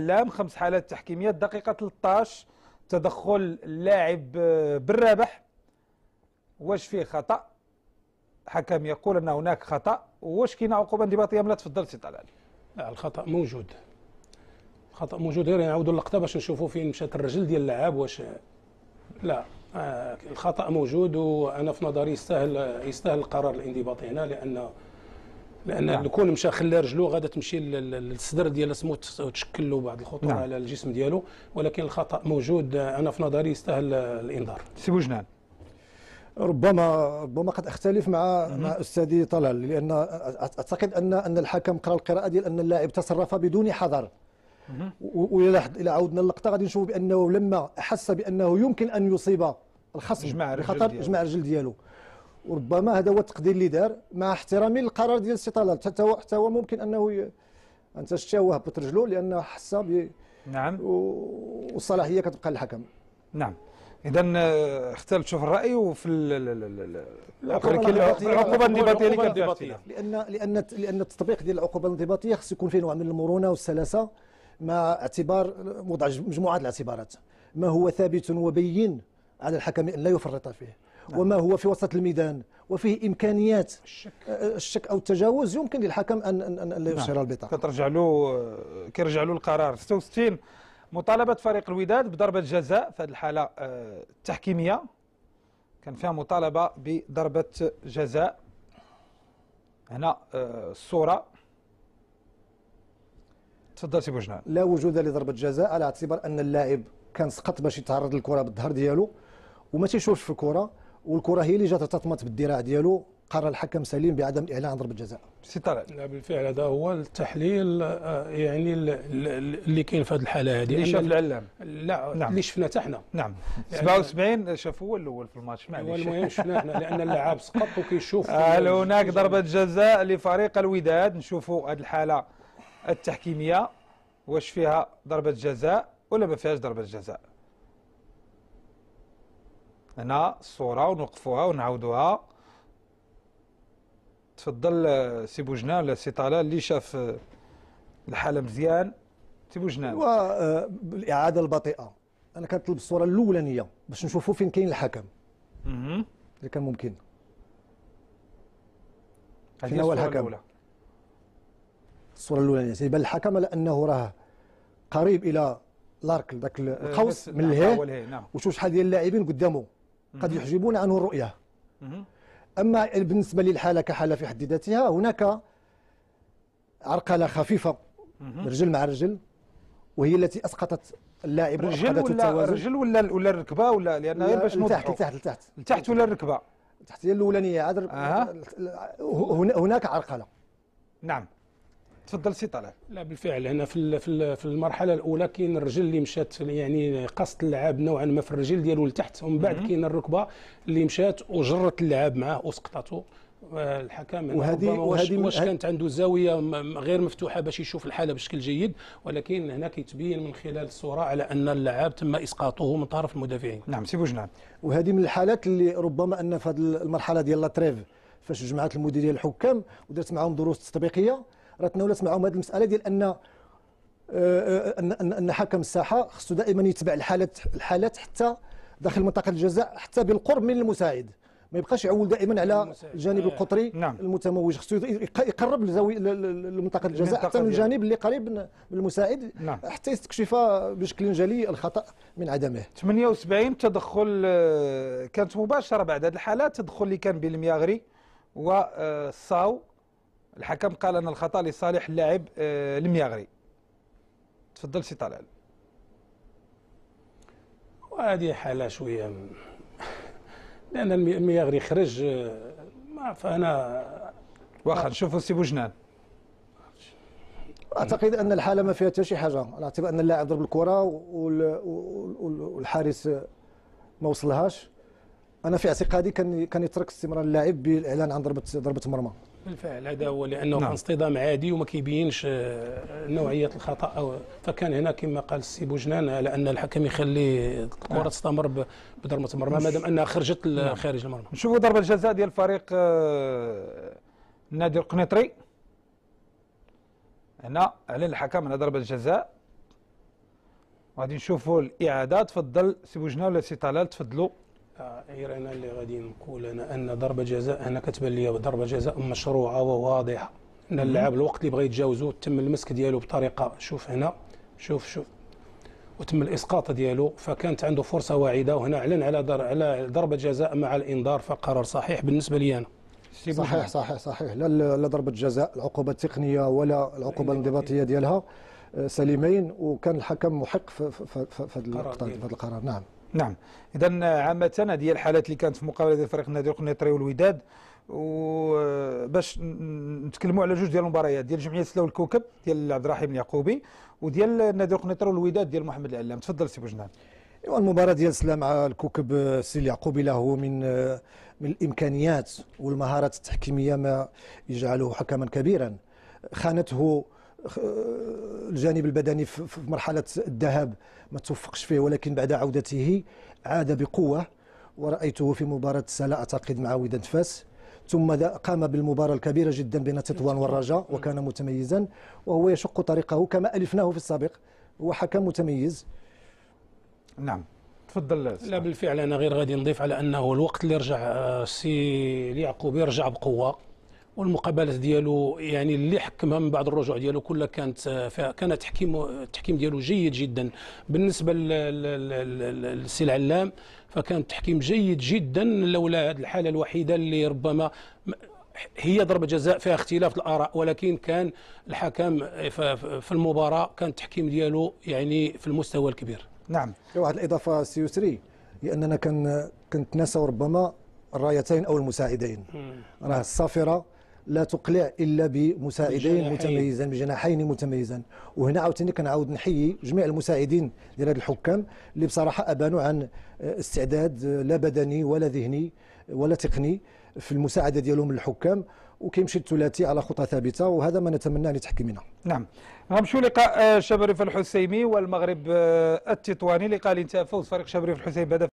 اللام خمس حالات تحكيمية الدقيقة 13 تدخل اللاعب آه، بالرابح واش فيه خطأ حكم يقول أن هناك خطأ واش كاين عقوبة انضباطية ملا تفضل سي طلال لا الخطأ موجود الخطأ موجود غير نعاودوا اللقطة باش نشوفوا فين مشات الرجل ديال اللاعب واش لا آه، الخطأ موجود وأنا في نظري يستاهل يستاهل القرار الانضباطي هنا لأن لان نعم. الكون مشى خلى رجله غادا تمشي للصدر ديال اسمو تشكل له بعض الخطوره نعم. على الجسم ديالو ولكن الخطا موجود انا في نظري يستاهل الانذار سي بوجنان ربما ربما قد اختلف مع مع استاذي طلال لان اعتقد ان ان الحكم قرا القراءه ديال ان اللاعب تصرف بدون حذر الى عودنا اللقطه غادي نشوف بانه لما احس بانه يمكن ان يصيب الخصم جمع ديالو. جمع الرجل ديالو وربما هذا هو التقدير اللي دار مع احترامي للقرار ديال السي طلال حتى هو حتى هو ممكن انه ي... انت هو هبط رجلو لانه حس ب نعم و... والصلاحيه كتبقى للحكم نعم اذا آه، اختل تشوف الراي وفي العقوبه الانضباطيه اللي لان لان لان التطبيق ديال العقوبه الانضباطيه خص يكون فيه نوع من المرونه والسلاسه مع اعتبار وضع مجموعه الاعتبارات ما هو ثابت وبين على الحكم ان لا يفرط فيه نعم. وما هو في وسط الميدان وفيه امكانيات الشك, آه، آه، الشك او التجاوز يمكن للحكم ان ان, أن لا نعم. يشير البطاقه كترجع له آه، كيرجع له القرار 66 مطالبه فريق الوداد بضربه جزاء في هذه الحاله التحكيميه كان فيها مطالبه بضربه جزاء هنا الصوره تفضل سي بوجنان لا وجود لضربه جزاء على اعتبار ان اللاعب كان سقط باش يتعرض للكره بالظهر ديالو وما تيشوفش في الكره والكره هي اللي جات ارتطمت بالذراع ديالو قرر الحكم سليم بعدم الاعلان عن ضربه جزاء سي طارق لا بالفعل هذا هو التحليل آه، يعني اللي كاين في هذه الحاله هذه اللي شاف العلام لا نعم. اللي شفنا حتى حنا نعم 77 شافوا هو الاول في الماتش معليش المهم شفنا حنا لان اللاعب سقط وكيشوف هل آه، هناك ضربه جزاء لفريق الوداد نشوفوا هذه الحاله التحكيميه واش فيها ضربه جزاء ولا ما فيهاش ضربه جزاء هنا الصوره ونوقفوها ونعاودوها تفضل سي بوجنا ولا سي طلال اللي شاف الحاله مزيان سي هو والاعاده آه، البطيئه انا كنطلب الصوره الاولانيه باش نشوفوا فين كاين الحكم اذا كان ممكن فين هو الحكم الأولى. الصوره الاولانيه تيبان الحكم لانه راه قريب الى لارك داك آه، القوس من الهي نعم. وشوف شحال ديال اللاعبين قدامه قد يحجبون عنه الرؤية أما بالنسبة للحالة كحالة في حد ذاتها هناك عرقلة خفيفة رجل مع رجل وهي التي اسقطت اللاعب رجل ولا رجل ولا ولا الركبه ولا لان غير باش لتحت لتحت لتحت لتحت ولا الركبه تحت هي الاولانيه عاد آه. هناك عرقله نعم تفضل سي طلال لا بالفعل هنا في في المرحله الاولى كاين الرجل اللي مشات يعني قصت اللعاب نوعا ما في الرجل ديالو لتحت ومن بعد كاين الركبه اللي مشات وجرت اللعاب معاه وسقطته آه، الحكام وهذه وهذه واش كانت عنده زاويه غير مفتوحه باش يشوف الحاله بشكل جيد ولكن هنا كيتبين من خلال الصوره على ان اللعاب تم اسقاطه من طرف المدافعين نعم سي بوجنان وهذه من الحالات اللي ربما ان في هذه المرحله ديال لا تريف فاش جمعات المديريه الحكام ودرت معاهم دروس تطبيقيه تناولت معهم هذه المساله ديال آه، آه، ان ان حكم الساحه خصو دائما يتبع الحالات الحالات حتى داخل منطقه الجزاء حتى بالقرب من المساعد ما يبقاش يعول دائما على الجانب آه، القطري نعم. المتموج خصو يقرب لمنطقه الجزاء حتى من الجانب اللي قريب من المساعد نعم. حتى يستكشف بشكل جلي الخطا من عدمه 78 تدخل كانت مباشره بعد هذه الحالات تدخل اللي كان بين المياغري والصاو الحكم قال ان الخطا لصالح اللاعب المياغري آه، تفضل سي طلال وهذه حاله شويه لان المياغري خرج آه، ما فانا واخا نشوفوا سي بوجنان اعتقد ان الحاله ما فيها حتى شي حاجه على اعتبار ان اللاعب ضرب الكره والحارس ما وصلهاش انا في اعتقادي كان كان يترك استمرار اللاعب بالاعلان عن ضربه ضربه مرمى بالفعل هذا هو لانه نعم. اصطدام عادي وما كيبينش آه، نوعيه الخطا أو فكان هنا كما قال السي بوجنان على ان الحكم يخلي الكره نعم. تستمر بضربه مرمى ما دام انها خرجت نعم. خارج المرمى نشوفوا ضربه الجزاء ديال فريق النادي آه، القنيطري هنا على الحكم على ضربه الجزاء غادي نشوفوا الاعاده تفضل سي بوجنان ولا سي طلال تفضلوا غير انا اللي غادي نقول انا ان ضربه جزاء انا كتبان لي ضربه جزاء مشروعه وواضحه ان اللاعب الوقت اللي بغى يتجاوزو تم المسك ديالو بطريقه شوف هنا شوف شوف وتم الاسقاط ديالو فكانت عنده فرصه واعده وهنا اعلن على در على ضربه جزاء مع الانذار فقرار صحيح بالنسبه لي انا صحيح صحيح صحيح لا لا ضربه جزاء العقوبه التقنيه ولا العقوبه الانضباطيه ديالها آه، سليمين وكان الحكم محق في هذا القرار نعم نعم اذا عامه هذه الحالات اللي كانت في مقابله ديال فريق النادي القنيطري والوداد وباش آه، نتكلموا على جوج ديال المباريات ديال جمعيه سلاو الكوكب ديال عبد الرحيم اليعقوبي وديال النادي القنيطري والوداد ديال محمد العلام تفضل سي بوجنان أيوة، المباراة ديال سلا مع الكوكب السي آه، اليعقوبي له من آه، من الامكانيات والمهارات التحكيميه ما يجعله حكما كبيرا خانته الجانب البدني في مرحله الذهاب ما توفقش فيه ولكن بعد عودته عاد بقوه ورايته في مباراه سلا اعتقد مع وداد فاس ثم قام بالمباراة الكبيرة جدا بين تطوان والرجاء وكان متميزا وهو يشق طريقه كما ألفناه في السابق هو حكم متميز نعم تفضل لا بالفعل أنا غير غادي نضيف على أنه الوقت اللي رجع آه، سي يعقوب يرجع بقوة والمقابلات ديالو يعني اللي حكمها من بعد الرجوع ديالو كلها كانت آه، كان تحكيم آه، التحكيم ديالو جيد جدا بالنسبه للسي العلام فكان التحكيم جيد جدا لولا هذه الحاله الوحيده اللي ربما هي ضربة جزاء فيها اختلاف الآراء ولكن كان الحكم آه، في المباراة كان التحكيم ديالو يعني في المستوى الكبير نعم واحد الإضافة سيسري هي أننا كان ربما الرايتين أو المساعدين راه الصافرة لا تقلع الا بمساعدين متميزين بجناحين متميزين وهنا عاوتاني كنعاود نحيي جميع المساعدين ديال هاد الحكام اللي بصراحه ابانوا عن آه، استعداد آه، لا بدني ولا ذهني ولا تقني في المساعده ديالهم للحكام وكيمشي الثلاثي على خطى ثابته وهذا ما نتمناه لتحكيمنا. نعم غنمشيو لقاء آه، شبريف الحسيمي والمغرب التطواني لقاء الانتهاء انتهى فوز فريق شبريف الحسيمي بهدف